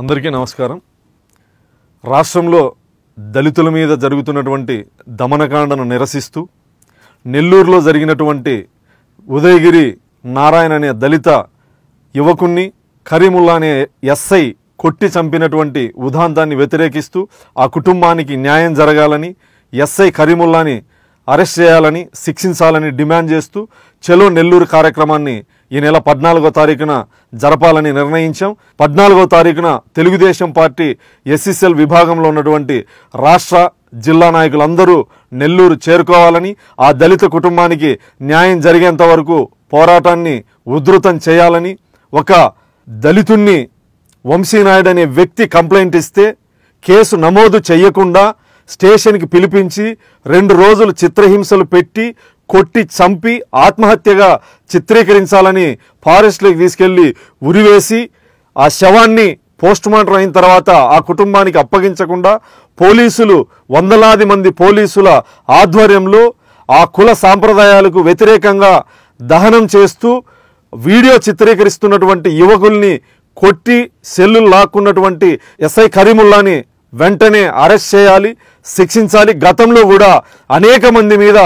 అందరికీ నమస్కారం రాష్ట్రంలో దళితుల మీద జరుగుతున్నటువంటి దమనకాండను నిరసిస్తూ నెల్లూరులో జరిగినటువంటి ఉదయగిరి నారాయణ అనే దళిత యువకుణ్ణి కరీముల్లా అనే ఎస్ఐ కొట్టి చంపినటువంటి ఉదాంతాన్ని వ్యతిరేకిస్తూ ఆ కుటుంబానికి న్యాయం జరగాలని ఎస్ఐ కరీముల్లాని అరెస్ట్ చేయాలని శిక్షించాలని డిమాండ్ చేస్తూ చెలో నెల్లూరు కార్యక్రమాన్ని ఈ నెల పద్నాలుగో తారీఖున జరపాలని నిర్ణయించాం పద్నాలుగో తారీఖున తెలుగుదేశం పార్టీ ఎస్సీసెల్ విభాగంలో ఉన్నటువంటి రాష్ట్ర జిల్లా నాయకులందరూ నెల్లూరు చేరుకోవాలని ఆ దళిత కుటుంబానికి న్యాయం జరిగేంత వరకు పోరాటాన్ని ఉధృతం చేయాలని ఒక దళితుణ్ణి వంశీనాయుడు అనే వ్యక్తి కంప్లైంట్ ఇస్తే కేసు నమోదు చేయకుండా స్టేషన్కి పిలిపించి రెండు రోజులు చిత్రహింసలు పెట్టి కొట్టి చంపి ఆత్మహత్యగా చిత్రీకరించాలని ఫారెస్ట్లోకి తీసుకెళ్ళి ఉరివేసి ఆ శవాన్ని పోస్టుమార్టం అయిన తర్వాత ఆ కుటుంబానికి అప్పగించకుండా పోలీసులు వందలాది మంది పోలీసుల ఆధ్వర్యంలో ఆ కుల సాంప్రదాయాలకు వ్యతిరేకంగా దహనం చేస్తూ వీడియో చిత్రీకరిస్తున్నటువంటి యువకుల్ని కొట్టి సెల్లు లాక్కున్నటువంటి ఎస్ఐ కరీముల్లాని వెంటనే అరెస్ట్ చేయాలి శిక్షించాలి గతంలో కూడా అనేక మంది మీద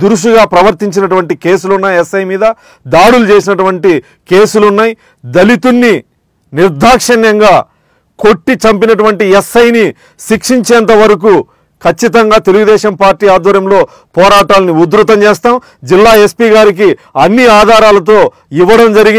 దురుసుగా ప్రవర్తించినటువంటి కేసులున్నాయి ఎస్ఐ మీద దాడులు చేసినటువంటి కేసులున్నాయి దళితుణ్ణి నిర్దాక్షిణ్యంగా కొట్టి చంపినటువంటి ఎస్ఐని శిక్షించేంత వరకు ఖచ్చితంగా తెలుగుదేశం పార్టీ ఆధ్వర్యంలో పోరాటాలను ఉధృతం చేస్తాం జిల్లా ఎస్పీ గారికి అన్ని ఆధారాలతో ఇవ్వడం జరిగింది